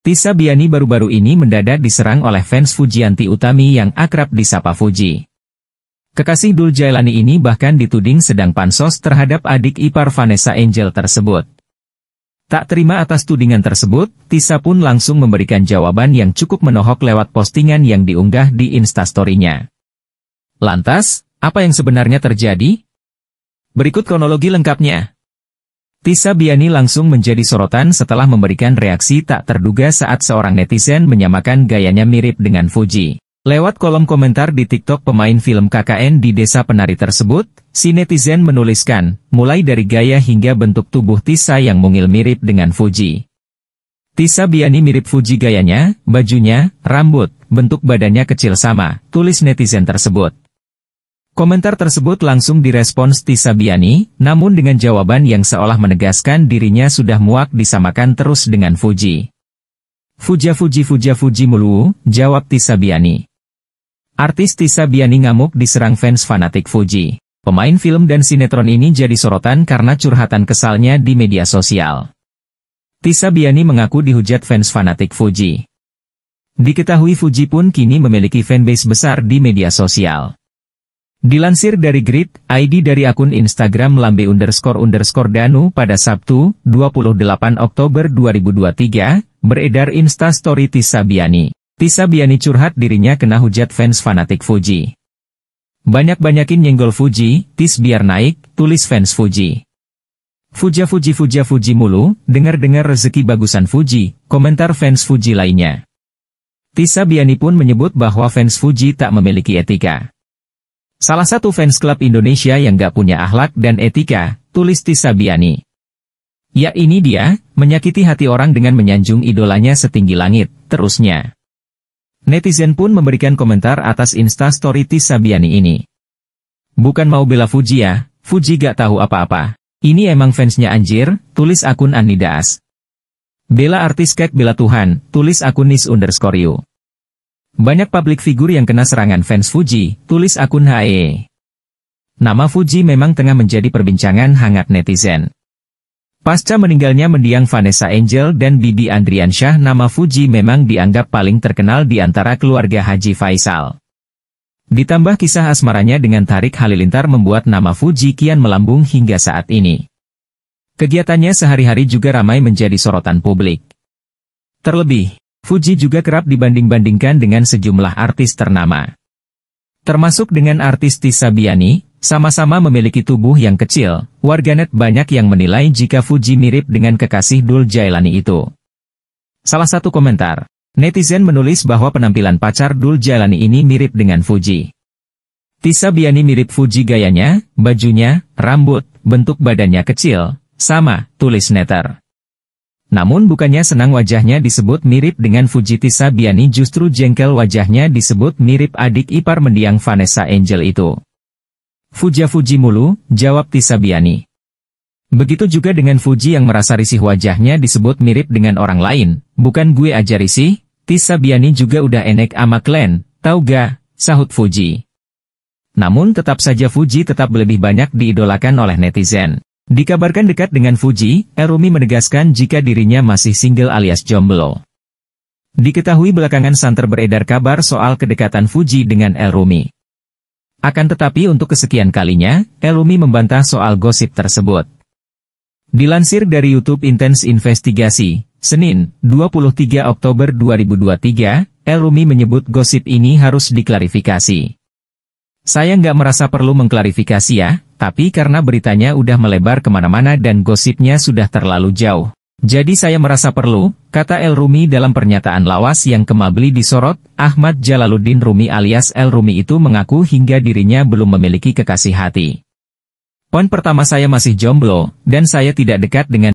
Tisa Biani baru-baru ini mendadak diserang oleh fans Fujianti Utami yang akrab disapa Fuji. Kekasih Dul Jailani ini bahkan dituding sedang pansos terhadap adik ipar Vanessa Angel tersebut. Tak terima atas tudingan tersebut, Tisa pun langsung memberikan jawaban yang cukup menohok lewat postingan yang diunggah di instastorynya. Lantas, apa yang sebenarnya terjadi? Berikut kronologi lengkapnya. Tisa Biani langsung menjadi sorotan setelah memberikan reaksi tak terduga saat seorang netizen menyamakan gayanya mirip dengan Fuji. Lewat kolom komentar di TikTok pemain film KKN di desa penari tersebut, si netizen menuliskan, mulai dari gaya hingga bentuk tubuh Tisa yang mungil mirip dengan Fuji. Tisa Biani mirip Fuji gayanya, bajunya, rambut, bentuk badannya kecil sama, tulis netizen tersebut. Komentar tersebut langsung direspons Tisa Biani, namun dengan jawaban yang seolah menegaskan dirinya sudah muak disamakan terus dengan Fuji. Fuja Fuji Fuja Fuji mulu, jawab Tisa Biani. Artis Tisa Biani ngamuk diserang fans fanatik Fuji. Pemain film dan sinetron ini jadi sorotan karena curhatan kesalnya di media sosial. Tisa Biani mengaku dihujat fans fanatik Fuji. Diketahui Fuji pun kini memiliki fanbase besar di media sosial. Dilansir dari Grid, ID dari akun Instagram lambe underscore underscore danu pada Sabtu, 28 Oktober 2023, beredar insta story Tisa Biani. Tisa Biani curhat dirinya kena hujat fans fanatik Fuji. Banyak-banyakin nyenggol Fuji, Tis biar naik, tulis fans Fuji. Fuja Fuji Fuja Fuji mulu, dengar-dengar rezeki bagusan Fuji, komentar fans Fuji lainnya. Tisa Biani pun menyebut bahwa fans Fuji tak memiliki etika. Salah satu fans klub Indonesia yang gak punya akhlak dan etika, tulis Tisa Biani. Ya ini dia, menyakiti hati orang dengan menyanjung idolanya setinggi langit, terusnya. Netizen pun memberikan komentar atas instastory Biani ini. Bukan mau bela Fuji ya, Fuji gak tahu apa-apa. Ini emang fansnya anjir, tulis akun Anidaas. Bela artis kek bela Tuhan, tulis akun Nis underscore you. Banyak publik figur yang kena serangan fans Fuji, tulis akun HE. Nama Fuji memang tengah menjadi perbincangan hangat netizen. Pasca meninggalnya mendiang Vanessa Angel dan Bibi Andrian Syah nama Fuji memang dianggap paling terkenal di antara keluarga Haji Faisal. Ditambah kisah asmaranya dengan Tarik Halilintar membuat nama Fuji kian melambung hingga saat ini. Kegiatannya sehari-hari juga ramai menjadi sorotan publik. Terlebih, Fuji juga kerap dibanding-bandingkan dengan sejumlah artis ternama. Termasuk dengan artis Tisa Biani, sama-sama memiliki tubuh yang kecil, warganet banyak yang menilai jika Fuji mirip dengan kekasih Dul Jailani itu. Salah satu komentar, netizen menulis bahwa penampilan pacar Dul Jailani ini mirip dengan Fuji. Tisa Biani mirip Fuji gayanya, bajunya, rambut, bentuk badannya kecil, sama, tulis netter. Namun bukannya senang wajahnya disebut mirip dengan Fujiti Sabiani justru jengkel wajahnya disebut mirip adik ipar mendiang Vanessa Angel itu. Fuja Fuji mulu, jawab Tisabiani. Begitu juga dengan Fuji yang merasa risih wajahnya disebut mirip dengan orang lain, bukan gue aja risih, Tisabiani juga udah enek ama klan, tau ga, sahut Fuji. Namun tetap saja Fuji tetap lebih banyak diidolakan oleh netizen. Dikabarkan dekat dengan Fuji, Erumi menegaskan jika dirinya masih single alias jomblo. Diketahui belakangan santer beredar kabar soal kedekatan Fuji dengan Erumi. Akan tetapi untuk kesekian kalinya, Erumi membantah soal gosip tersebut. Dilansir dari YouTube Intense Investigasi, Senin, 23 Oktober 2023, Erumi menyebut gosip ini harus diklarifikasi. Saya nggak merasa perlu mengklarifikasi ya, tapi karena beritanya udah melebar kemana-mana dan gosipnya sudah terlalu jauh. Jadi saya merasa perlu, kata El Rumi dalam pernyataan lawas yang kemabli disorot, Ahmad Jalaluddin Rumi alias El Rumi itu mengaku hingga dirinya belum memiliki kekasih hati. Poin pertama saya masih jomblo, dan saya tidak dekat dengan